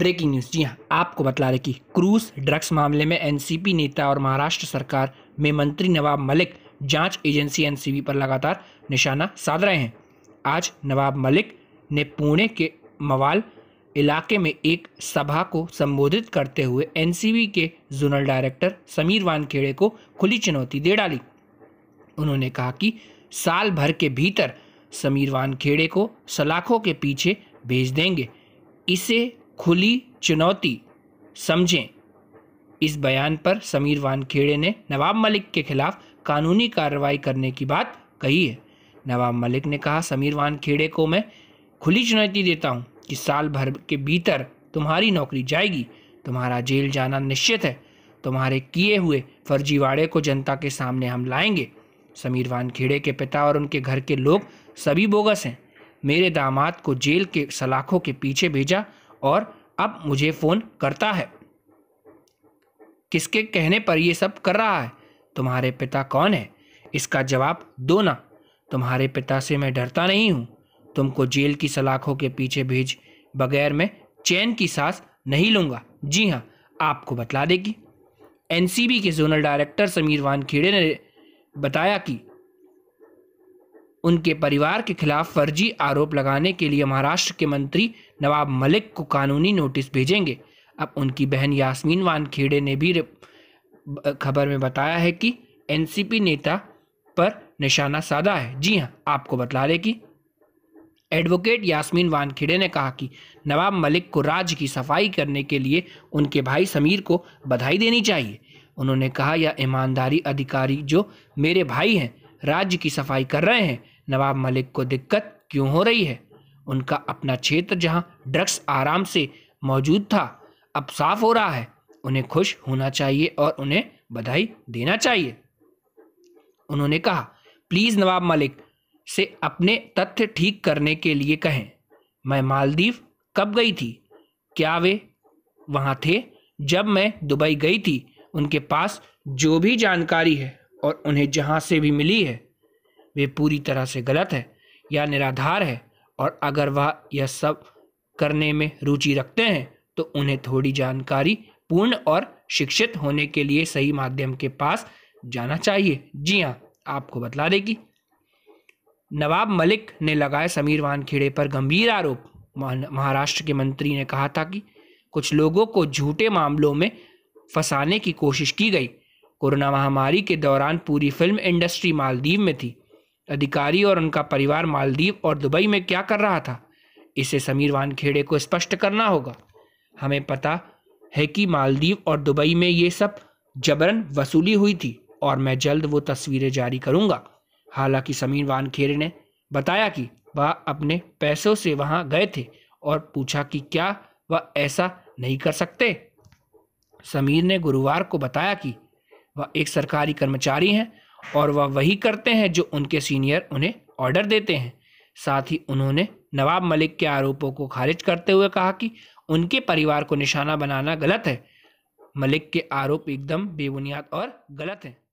breaking news जी हाँ आपको बतला रहे कि क्रूज ड्रग्स मामले में एनसीपी नेता और महाराष्ट्र सरकार में मंत्री नवाब मलिक जांच एजेंसी एनसीबी पर लगातार निशाना साध रहे हैं आज नवाब मलिक ने पुणे के मवाल इलाके में एक सभा को संबोधित करते हुए एनसीबी के जोनल डायरेक्टर समीर वानखेड़े को खुली चुनौती दे डाली उन्होंने कहा कि साल भर के भीतर समीर वानखेड़े को सलाखों के पीछे भेज देंगे इसे खुली चुनौती समझें इस बयान पर समीर वानखेड़े ने नवाब मलिक के खिलाफ कानूनी कार्रवाई करने की बात कही है नवाब मलिक ने कहा समीर वानखेड़े को मैं खुली चुनौती देता हूँ कि साल भर के भीतर तुम्हारी नौकरी जाएगी तुम्हारा जेल जाना निश्चित है तुम्हारे किए हुए फर्जीवाड़े को जनता के सामने हम लाएंगे समीर वानखेड़े के पिता और उनके घर के लोग सभी बोगस हैं मेरे दामाद को जेल के सलाखों के पीछे भेजा और अब मुझे फ़ोन करता है किसके कहने पर यह सब कर रहा है तुम्हारे पिता कौन है इसका जवाब दो ना तुम्हारे पिता से मैं डरता नहीं हूँ तुमको जेल की सलाखों के पीछे भेज बगैर मैं चैन की सांस नहीं लूँगा जी हाँ आपको बतला देगी एनसीबी के जोनल डायरेक्टर समीर वानखेड़े ने बताया कि उनके परिवार के खिलाफ फर्जी आरोप लगाने के लिए महाराष्ट्र के मंत्री नवाब मलिक को कानूनी नोटिस भेजेंगे अब उनकी बहन यासमीन वानखेड़े ने भी खबर में बताया है कि एनसीपी नेता पर निशाना साधा है जी हाँ आपको बतला दें कि एडवोकेट यास्मीन वानखेड़े ने कहा कि नवाब मलिक को राज्य की सफाई करने के लिए उनके भाई समीर को बधाई देनी चाहिए उन्होंने कहा यह ईमानदारी अधिकारी जो मेरे भाई हैं राज्य की सफाई कर रहे हैं नवाब मलिक को दिक्कत क्यों हो रही है उनका अपना क्षेत्र जहां ड्रग्स आराम से मौजूद था अब साफ हो रहा है उन्हें खुश होना चाहिए और उन्हें बधाई देना चाहिए उन्होंने कहा प्लीज़ नवाब मलिक से अपने तथ्य ठीक करने के लिए कहें मैं मालदीव कब गई थी क्या वे वहाँ थे जब मैं दुबई गई थी उनके पास जो भी जानकारी है और उन्हें जहाँ से भी मिली है वे पूरी तरह से गलत है या निराधार है और अगर वह यह सब करने में रुचि रखते हैं तो उन्हें थोड़ी जानकारी पूर्ण और शिक्षित होने के लिए सही माध्यम के पास जाना चाहिए जी हाँ आपको बतला देगी नवाब मलिक ने लगाए समीर वानखेड़े पर गंभीर आरोप महाराष्ट्र के मंत्री ने कहा था कि कुछ लोगों को झूठे मामलों में फंसाने की कोशिश की गई कोरोना महामारी के दौरान पूरी फिल्म इंडस्ट्री मालदीव में थी अधिकारी और उनका परिवार मालदीव और दुबई में क्या कर रहा था इसे समीर वानखेड़े को स्पष्ट करना होगा हमें पता है कि मालदीव और दुबई में ये सब जबरन वसूली हुई थी और मैं जल्द वो तस्वीरें जारी करूँगा हालांकि समीर वानखेड़े ने बताया कि वह अपने पैसों से वहाँ गए थे और पूछा कि क्या वह ऐसा नहीं कर सकते समीर ने गुरुवार को बताया कि वह एक सरकारी कर्मचारी हैं और वह वही करते हैं जो उनके सीनियर उन्हें ऑर्डर देते हैं साथ ही उन्होंने नवाब मलिक के आरोपों को खारिज करते हुए कहा कि उनके परिवार को निशाना बनाना गलत है मलिक के आरोप एकदम बेबुनियाद और गलत हैं